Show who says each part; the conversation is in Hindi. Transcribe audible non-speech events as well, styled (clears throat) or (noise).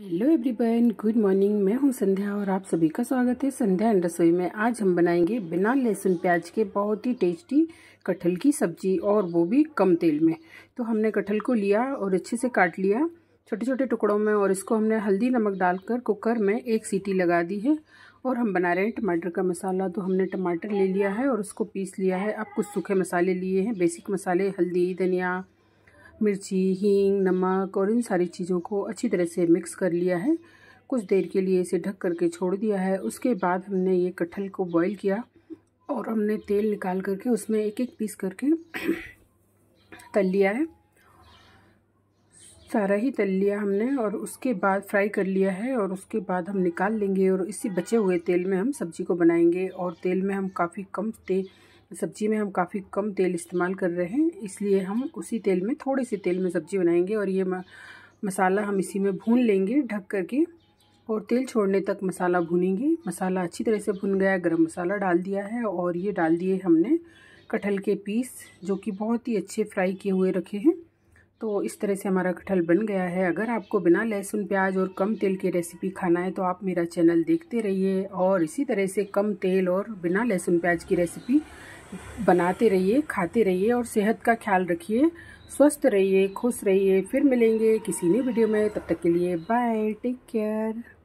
Speaker 1: हेलो एवरीवन गुड मॉर्निंग मैं हूं संध्या और आप सभी का स्वागत है संध्या एंड रसोई में आज हम बनाएंगे बिना लहसुन प्याज के बहुत ही टेस्टी कटहल की सब्जी और वो भी कम तेल में तो हमने कटहल को लिया और अच्छे से काट लिया छोटे छोटे टुकड़ों में और इसको हमने हल्दी नमक डालकर कुकर में एक सीटी लगा दी है और हम बना रहे हैं टमाटर का मसाला तो हमने टमाटर ले लिया है और उसको पीस लिया है अब कुछ सूखे मसाले लिए हैं बेसिक मसाले हल्दी धनिया मिर्ची हींग नमक और इन सारी चीज़ों को अच्छी तरह से मिक्स कर लिया है कुछ देर के लिए इसे ढक करके छोड़ दिया है उसके बाद हमने ये कटहल को बॉईल किया और हमने तेल निकाल करके उसमें एक एक पीस करके (clears throat) तल लिया है सारा ही तल लिया हमने और उसके बाद फ्राई कर लिया है और उसके बाद हम निकाल लेंगे और इसी बचे हुए तेल में हम सब्जी को बनाएंगे और तेल में हम काफ़ी कम तेल सब्जी में हम काफ़ी कम तेल इस्तेमाल कर रहे हैं इसलिए हम उसी तेल में थोड़े से तेल में सब्जी बनाएंगे और ये मसाला हम इसी में भून लेंगे ढक करके और तेल छोड़ने तक मसाला भूनेंगे मसाला अच्छी तरह से भुन गया गरम मसाला डाल दिया है और ये डाल दिए हमने कटहल के पीस जो कि बहुत ही अच्छे फ्राई किए हुए रखे हैं तो इस तरह से हमारा कटहल बन गया है अगर आपको बिना लहसुन प्याज और कम तेल की रेसिपी खाना है तो आप मेरा चैनल देखते रहिए और इसी तरह से कम तेल और बिना लहसुन प्याज की रेसिपी बनाते रहिए खाते रहिए और सेहत का ख्याल रखिए स्वस्थ रहिए खुश रहिए फिर मिलेंगे किसी नई वीडियो में तब तक के लिए बाय टेक केयर